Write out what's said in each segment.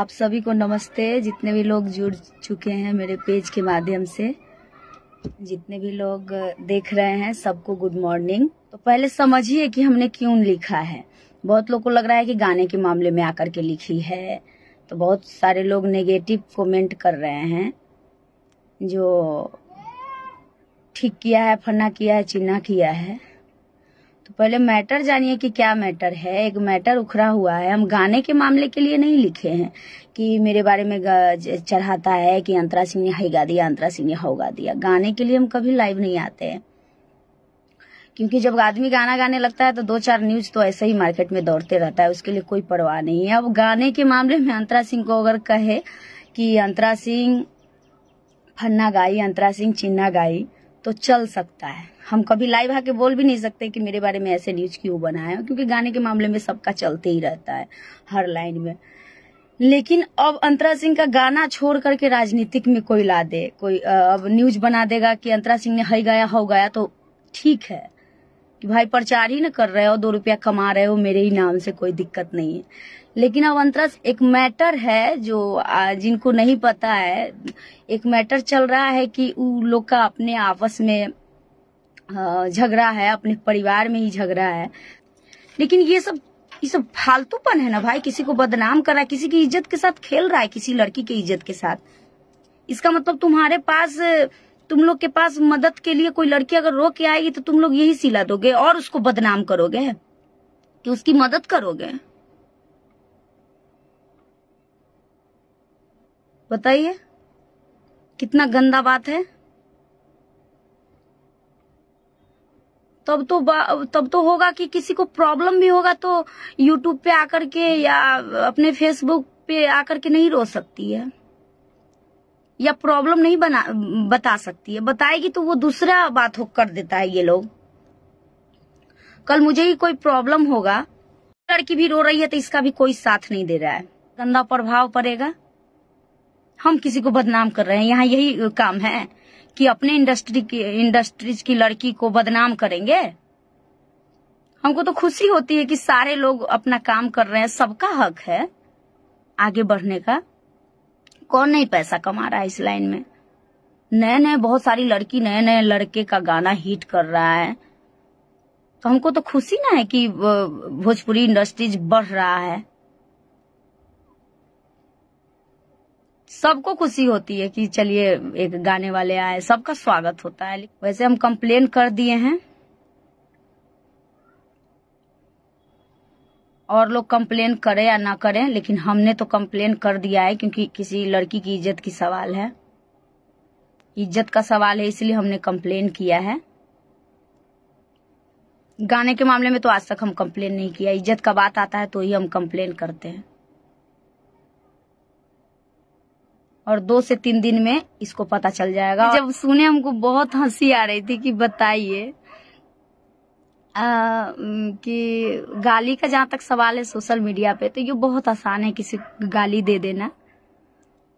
आप सभी को नमस्ते जितने भी लोग जुड़ चुके हैं मेरे पेज के माध्यम से जितने भी लोग देख रहे हैं सबको गुड मॉर्निंग तो पहले समझिए कि हमने क्यों लिखा है बहुत लोग को लग रहा है कि गाने के मामले में आकर के लिखी है तो बहुत सारे लोग नेगेटिव कमेंट कर रहे हैं जो ठीक किया है फना किया है चिन्हा किया है तो पहले मैटर जानिए कि क्या मैटर है एक मैटर उखड़ा हुआ है हम गाने के मामले के लिए नहीं लिखे हैं कि मेरे बारे में चढ़ाता है कि अंतरा सिंह ने हाई गा दिया अंतरा सिंह ने हाउ गा दिया गाने के लिए हम कभी लाइव नहीं आते हैं क्योंकि जब आदमी गाना गाने लगता है तो दो चार न्यूज तो ऐसे ही मार्केट में दौड़ते रहता है उसके लिए कोई परवाह नहीं है अब गाने के मामले में अंतरा सिंह को अगर कहे कि अंतरा सिंह फन्ना गाई अंतरा सिंह चिन्ना गाई तो चल सकता है हम कभी लाइव आके बोल भी नहीं सकते कि मेरे बारे में ऐसे न्यूज क्यों बनाए क्योंकि गाने के मामले में सबका चलते ही रहता है हर लाइन में लेकिन अब अंतरा सिंह का गाना छोड़ करके राजनीतिक में कोई ला दे कोई अब न्यूज बना देगा कि अंतरा सिंह ने हई गया हो गया तो ठीक है कि भाई प्रचार ही ना कर रहे हो दो रुपया कमा रहे हो मेरे ही नाम से कोई दिक्कत नहीं है लेकिन अब अंतरस एक मैटर है जो जिनको नहीं पता है एक मैटर चल रहा है कि वो लोग का अपने आपस में झगड़ा है अपने परिवार में ही झगड़ा है लेकिन ये सब ये सब फालतूपन है ना भाई किसी को बदनाम कर रहा है किसी की इज्जत के साथ खेल रहा है किसी लड़की की इज्जत के साथ इसका मतलब तुम्हारे पास तुम लोग के पास मदद के लिए कोई लड़की अगर रो के आएगी तो तुम लोग यही सिला दोगे और उसको बदनाम करोगे कि उसकी मदद करोगे बताइए कितना गंदा बात है तब तो तब तो होगा कि किसी को प्रॉब्लम भी होगा तो यूट्यूब पे आकर के या अपने फेसबुक पे आकर के नहीं रो सकती है या प्रॉब्लम नहीं बना बता सकती है बताएगी तो वो दूसरा बात हो कर देता है ये लोग कल मुझे ही कोई प्रॉब्लम होगा लड़की भी रो रही है तो इसका भी कोई साथ नहीं दे रहा है गंदा प्रभाव पड़ेगा हम किसी को बदनाम कर रहे हैं यहाँ यही काम है कि अपने इंडस्ट्री की इंडस्ट्रीज की लड़की को बदनाम करेंगे हमको तो खुशी होती है कि सारे लोग अपना काम कर रहे हैं सबका हक है आगे बढ़ने का कौन नहीं पैसा कमा रहा है इस लाइन में नए नए बहुत सारी लड़की नए नए लड़के का गाना हिट कर रहा है तो हमको तो खुशी ना है कि भोजपुरी इंडस्ट्रीज बढ़ रहा है सबको खुशी होती है कि चलिए एक गाने वाले आए सबका स्वागत होता है वैसे हम कंप्लेन कर दिए हैं और लोग कंप्लेन करें या ना करें लेकिन हमने तो कंप्लेन कर दिया है क्योंकि किसी लड़की की इज्जत की सवाल है इज्जत का सवाल है इसलिए हमने कंप्लेन किया है गाने के मामले में तो आज तक हम कंप्लेन नहीं किया इज्जत का बात आता है तो ही हम कंप्लेन करते हैं और दो से तीन दिन में इसको पता चल जाएगा जब सुने हमको बहुत हंसी आ रही थी कि बताइए कि गाली का जहाँ तक सवाल है सोशल मीडिया पे तो ये बहुत आसान है किसी को गाली दे देना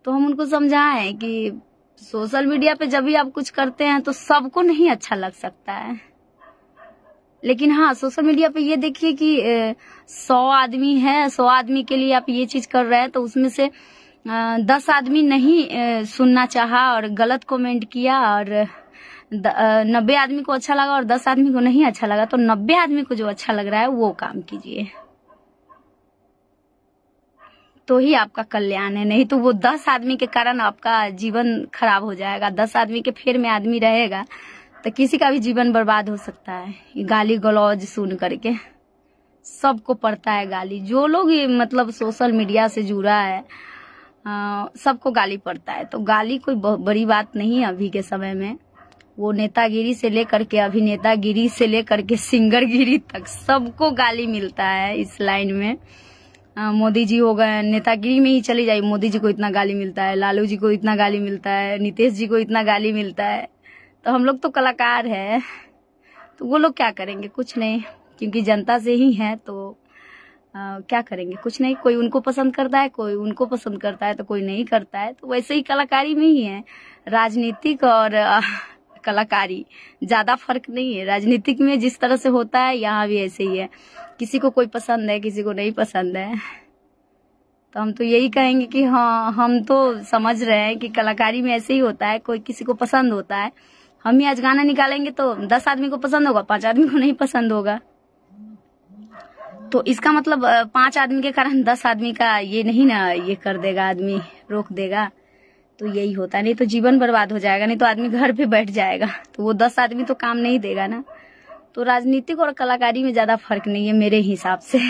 तो हम उनको समझाएं कि सोशल मीडिया पे जब भी आप कुछ करते हैं तो सबको नहीं अच्छा लग सकता है लेकिन हाँ सोशल मीडिया पे ये देखिए कि सौ आदमी है सौ आदमी के लिए आप ये चीज कर रहे हैं तो उसमें से दस आदमी नहीं सुनना चाहा और गलत कमेंट किया और नब्बे आदमी को अच्छा लगा और दस आदमी को नहीं अच्छा लगा तो नब्बे आदमी को जो अच्छा लग रहा है वो काम कीजिए तो ही आपका कल्याण है नहीं तो वो दस आदमी के कारण आपका जीवन खराब हो जाएगा दस आदमी के फेर में आदमी रहेगा तो किसी का भी जीवन बर्बाद हो सकता है गाली गलौज सुन करके सबको पड़ता है गाली जो लोग मतलब सोशल मीडिया से जुड़ा है सबको गाली पड़ता है तो गाली कोई बड़ी बात नहीं है अभी के समय में वो नेतागिरी से लेकर के अभिनेतागिरी से लेकर के सिंगरगिरी तक सबको गाली मिलता है इस लाइन में मोदी जी हो गए नेतागिरी में ही चली जाए मोदी जी को इतना गाली मिलता है लालू जी को इतना गाली मिलता है नीतीश जी को इतना गाली मिलता है तो हम लोग तो कलाकार है तो वो लोग क्या करेंगे कुछ नहीं क्योंकि जनता से ही है तो आ, क्या करेंगे कुछ नहीं कोई उनको पसंद करता है कोई उनको पसंद करता है तो कोई नहीं करता है तो वैसे ही कलाकारी में ही है राजनीतिक और कलाकारी ज्यादा फर्क नहीं है राजनीतिक में जिस तरह से होता है यहाँ भी ऐसे ही है किसी को कोई पसंद है किसी को नहीं पसंद है तो हम तो यही कहेंगे कि हाँ हम तो समझ रहे हैं कि कलाकारी में ऐसे ही होता है कोई किसी को पसंद होता है हम ही आज गाना निकालेंगे तो दस आदमी को पसंद होगा पांच आदमी को नहीं पसंद होगा तो इसका मतलब पांच आदमी के कारण दस आदमी का ये नहीं ना ये कर देगा आदमी रोक देगा तो यही होता नहीं तो जीवन बर्बाद हो जाएगा नहीं तो आदमी घर पे बैठ जाएगा तो वो दस आदमी तो काम नहीं देगा ना तो राजनीतिक और कलाकारी में ज्यादा फर्क नहीं है मेरे हिसाब से